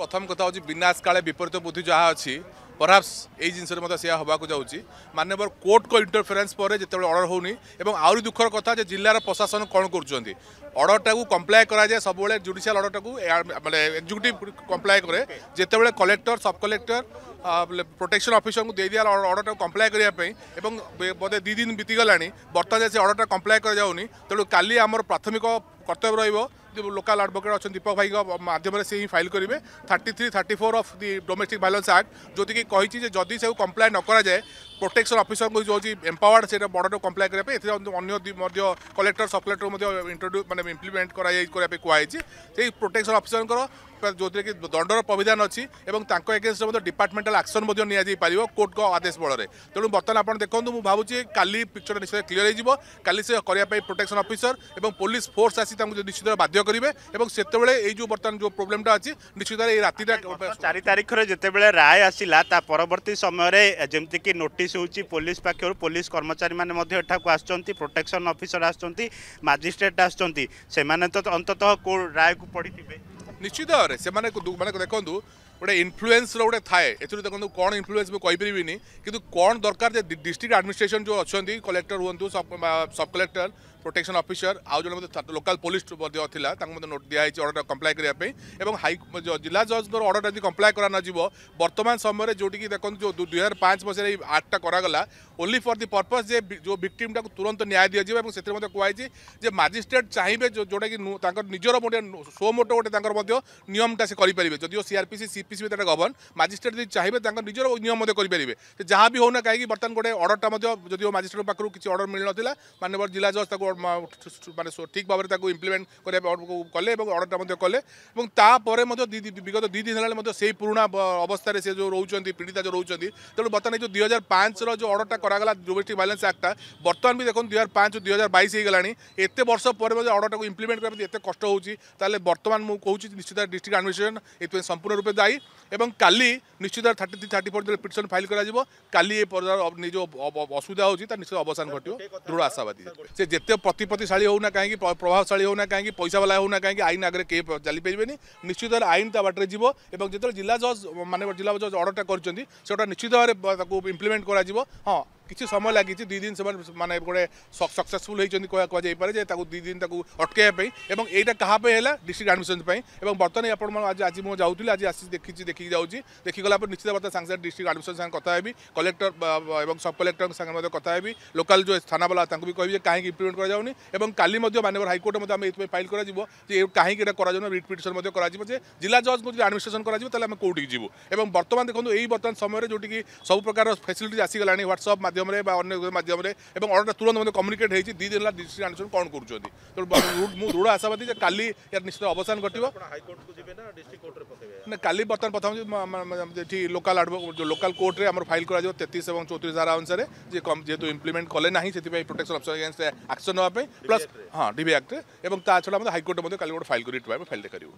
প্রথম কথা হচ্ছে বিনাশ কালে বিপরীত বুদ্ধি যা অছি পরহাপস এই জিনিসের মধ্যে সেয়া হওয়া যাচ্ছে মানব কোর্টক ইন্টরফেরেন্স পরে যেত অর্ডর হোনি এবং আহরি দুঃখর কথা যে জেলার প্রশাসন কম করছেন অর্ডরটা কমপ্লাই করা যায় সবুলে জুডিশিয়াল অর্ডরটা মানে এক্সিক্যুটিভ কমপ্লাই করে যেতবে কলেক্টর সব কলেক্টর ପ୍ରୋଟେକ୍ସନ୍ ଅଫିସରଙ୍କୁ ଦେଇଦିଆ ଅର୍ଡ଼ରଟାକୁ କମ୍ପ୍ଲାଏ କରିବା ପାଇଁ ଏବଂ ବୋଧେ ଦୁଇ ଦିନ ବିତିଗଲାଣି ବର୍ତ୍ତମାନ ସେ ଅର୍ଡ଼ରଟା କମ୍ପ୍ଲାଏ କରାଯାଉନି ତେଣୁ କାଲି ଆମର ପ୍ରାଥମିକ କର୍ତ୍ତବ୍ୟ ରହିବ লোকাল আডভোকেট অনেক দীপক ভাই মাধ্যমে সে ফাইল করবে thirty three thirty four of the domestic violence act যেটি কী যে যদি সে কমপ্লাই নকরা যায় প্রোটেকশন অফিসর যে এম্পাওয়ার্ড সেটা বড় কমপ্লাই করা অন্য কলেক্টর সব কলেক্টর ইন্ট্রোডিউ মানে ইমপ্লিমেন্ট করা করা কুহাইছে সেই প্রোটেকশন অফিসর ଯେଉଁଥିରେ କି ଦଣ୍ଡର ପ୍ରାବିଧାନ ଅଛି ଏବଂ ତାଙ୍କ ଏଗେନଷ୍ଟରେ ମଧ୍ୟ ଡିପାର୍ଟମେଣ୍ଟାଲ ଆକ୍ସନ୍ ମଧ୍ୟ ନିଆଯାଇପାରିବ କୋର୍ଟଙ୍କ ଆଦେଶ ବଳରେ ତେଣୁ ବର୍ତ୍ତମାନ ଆପଣ ଦେଖନ୍ତୁ ମୁଁ ଭାବୁଛି କାଲି ପିକ୍ଚର ନିଶ୍ଚିତ କ୍ଲିଅର ହେଇଯିବ କାଲି ସେ କରିବା ପାଇଁ ପ୍ରୋଟେକ୍ସନ୍ ଅଫିସର ଏବଂ ପୋଲିସ ଫୋର୍ସ ଆସି ତାଙ୍କୁ ନିଶ୍ଚିତ ବାଧ୍ୟ କରିବେ ଏବଂ ସେତେବେଳେ ଏଇ ଯେଉଁ ବର୍ତ୍ତମାନ ଯେଉଁ ପ୍ରୋବ୍ଲେମଟା ଅଛି ନିଶ୍ଚିତ ଏଇ ରାତିଟା ଚାରି ତାରିଖରେ ଯେତେବେଳେ ରାୟ ଆସିଲା ତା ପରବର୍ତ୍ତୀ ସମୟରେ ଯେମିତିକି ନୋଟିସ পুলিশ ହେଉଛି পুলিশ ପାଖରୁ ପୁଲିସ କର୍ମଚାରୀମାନେ ମଧ୍ୟ ଏଠାକୁ ଆସୁଛନ୍ତି ପ୍ରୋଟେକ୍ସନ୍ ଅଫିସର ଆସୁଛନ୍ତି ମାଜିଷ୍ଟ୍ରେଟ୍ ଆସୁଛନ୍ତି ସେମାନେ ତ ଅନ୍ତତଃ କେଉଁ ରାୟକୁ ପଡ଼ିଥିବେ ନିଶ୍ଚିତ ଭାବରେ ସେମାନେ ମାନେ ଦେଖନ୍ତୁ ଗୋଟେ ଇନଫ୍ଲୁଏନ୍ସର ଗୋଟେ ଥାଏ ଏଥିରୁ ଦେଖନ୍ତୁ କ'ଣ ଇନଫ୍ଲୁଏନ୍ସ ମୁଁ କହିପାରିବିନି କିନ୍ତୁ କ'ଣ ଦରକାର ଯେ ଡିଷ୍ଟ୍ରିକ୍ଟ ଆଡମିନିଷ୍ଟ୍ରେସନ୍ ଯେଉଁ ଅଛନ୍ତି କଲେକ୍ଟର ହୁଅନ୍ତୁ ସବ୍ କଲେକ୍ଟର ପ୍ରୋଟେକ୍ସନ୍ ଅଫିସର ଆଉ ଜଣେ ମଧ୍ୟ ଲୋକାଲ୍ ପୋଲିସ ମଧ୍ୟ ଥିଲା ତାଙ୍କୁ ମଧ୍ୟ ନୋଟ୍ ଦିଆହେଇଛି ଅର୍ଡ଼ର କମ୍ପ୍ଲାଏ କରିବା ପାଇଁ ଏବଂ ହାଇ ଜିଲ୍ଲା ଜଜ୍ଙ୍କର ଅର୍ଡ଼ର ଯଦି କମ୍ପ୍ଲାଏ କରାନଯିବ ବର୍ତ୍ତମାନ ସମୟରେ ଯେଉଁଠିକି ଦେଖନ୍ତୁ ଯେଉଁ ଦୁଇ ହଜାର ପାଞ୍ଚ ମସିହାରେ ଏଇ ଆର୍ଟଟା କରାଗଲା ଓନ୍ଲି ଫର୍ ଦି ପର୍ପଜ୍ ଯେ ଯେଉଁ ଭିକ୍ଟିମ୍ଟାକୁ ତୁରନ୍ତ ନ୍ୟାୟ ଦିଆଯିବ ଏବଂ ସେଥିରେ ମଧ୍ୟ କୁହାଯାଇଛି ଯେ ମାଜିଷ୍ଟ୍ରେଟ୍ ଚାହିଁବେ ଯେଉଁଟାକି ତାଙ୍କର ନିଜର ଗୋଟେ ସୋ ମୋଟ ଗୋଟେ ତାଙ୍କର ମଧ୍ୟ ନିୟମଟା ସେ କରିପାରିବେ ଯଦିଓ ସିଆର୍ପିସି ସିପିସି ବି ତାଟା ଗଭର୍ଣ୍ଣ ମାଜିଷ୍ଟ୍ରେଟ୍ ଯଦି ଚାହିଁବେ ତାଙ୍କର ନିଜର ନିୟମ ମଧ୍ୟ କରିପାରିବେ ସେ ଯାହା ବି ହେଉନା କାହିଁକି ବର୍ତ୍ତମାନ ଗୋଟେ ଅର୍ଡ଼ରଟା ମଧ୍ୟ ଯଦିଓ ମାଜିଷ୍ଟ୍ରେଟ୍ ପାଖରୁ କିଛି ଅର୍ଡ଼ର ମିଳିନଥିଲା ମାନ୍ୟବର ଜିଲ୍ଲା ଜଜ୍ ତାକୁ ମାନେ ଠିକ୍ ଭାବରେ ତାକୁ ଇମ୍ପ୍ଲିମେଣ୍ଟ କରିବାକୁ କଲେ ଏବଂ ଅର୍ଡ଼ରଟା ମଧ୍ୟ କଲେ ଏବଂ ତାପରେ ମଧ୍ୟ ବିଗତ ଦୁଇ ଦିନ ହେଲାଣି ମଧ୍ୟ ସେଇ ପୁରୁଣା ଅବସ୍ଥାରେ ସେ ଯେଉଁ ରହୁଛନ୍ତି ପୀଡ଼ିତା ଯେଉଁ ରହୁଛନ୍ତି ତେଣୁ ବର୍ତ୍ତମାନ ଏ ଯେଉଁ ଦୁଇ ହଜାର ପାଞ୍ଚର ଯେଉଁ ଅର୍ଡ଼ରଟା କରାଗଲା ଡୋମେଷ୍ଟିକ୍ ଭାଇଲେନ୍ସ ଆକ୍ଟଟା ବର୍ତ୍ତମାନ ବି ଦେଖନ୍ତୁ ଦୁଇ ହଜାର ପାଞ୍ଚ ଦୁଇ ହଜାର ବାଇଶ ହେଇଗଲାଣି ଏତେ ବର୍ଷ ପରେ ମଧ୍ୟ ଅର୍ଡ଼ରଟାକୁ ଇମ୍ପ୍ଲିମେଣ୍ଟ କରିବା ପାଇଁ ଏତେ କଷ୍ଟ ହେଉଛି ତାହେଲେ ବର୍ତ୍ତମାନ ମୁଁ କହୁଛି ନିଶ୍ଚିତ ଡିଷ୍ଟ୍ରିକ୍ଟ ଆଡମିନିଷ୍ଟ୍ରେସନ୍ ଏଥିପାଇଁ ସମ୍ପୂର୍ଣ୍ଣ ରୂପେ ଦାୟୀ ଏବଂ କାଲି ନିଶ୍ଚିତ ଥାର୍ଟି ଥ୍ରୀ ଥାର୍ଟି ଫୋର୍ ଯେତେବେଳେ ପିଟିସନ୍ ଫାଇଲ୍ କରାଯିବ କାଲି ଏ ଯେଉଁ ଅସୁବିଧା ହେଉଛି ତାର ନିଶ୍ଚିତ ଅବସାନ ଘଟିବ ଦୃଢ଼ ଆଶାବାଦୀ ସେ ଯେତେ प्रतिपत्तिशाली होना कहीं प्रभावशा होना कहीं पैसा वाला होना कहीं आईन आगे के चली पारे निश्चित भाव आईन ता बाटे जीव और जिला जज मान जिला जज अर्डर कर निश्चित भाव में इम्प्लीमेंट कर हाँ কিছু সময় লাগিছে দুই দিন সে মানে গোটে সকসেসফুল হয়েছেন কুযাইপরে যে তাকে দুই দিন তাকে অটকাইবা এবং এইটা কাহাপে হলে ডিস্ট্রিক্ট আডমিশন এবং বর্তমানে আপনার আজ আজ মু যাওয়া আজ আসি দেখিছি দেখি যাচ্ছি দেখিগলা পরে নিশ্চিত ভাবে সাংসদ ডিস্ট্রিক্ট আডমিশন সাথে কথা হবি কলেক্টর এবং সব কলেক্টর সাথে কথা হবি লোকাল যে থানাওয়ালা তাকে বি কবি যে কাহিঁকি ইমপ্লিমেন্ট করা যাওনি এবং কালি মধ্যে মানব হাইকোর্টে মধ্যে আমি এইপাই ফাইল করা যাব যে কাহিঁকি এটা করা যাবে রিট পিটিশন করা যে জেলা জজ যদি আডমিনিষ্ট্রেসন করা যাবে তাহলে আমি কোর্টকে যাব এবং বর্তমানে দেখুন এই বর্তমান সময়ের যেটি সব প্রকার ফেসিলিটিজ আসিগলা হোয়াটসঅপ মাধ্যমে মাধ্যমে বা অন্য মাধ্যমে এবং অর্ডারটা তুরন্ত মধ্যে কমিউনিকেট হয়েছে দুই দিন হল ডিস্ট্রিক্ট আনিশন কোণ করছেন তো দৃঢ় আশাবাদী যে কালি এর নিশ্চিত অবসান ঘটব না কালি বর্তমান প্রথম এটি লোকাল লোকাল কোর্টে আমার ফাইল করা যাব তেত্রিশ এবং চৌত্রিশ ধারা অনুসারে যে যেহেতু ইমপ্লিমেন্ট কলে না সেই প্রোটেকশন অফিসার এগেন্স্ট আকশন নেওয়া প্লাস হ্যাঁ ডিবি আক্টে এবং তাছাড়া আমাদের হাইকোর্টে মধ্যে কালি ফাইল করে ফাইল দেখারিব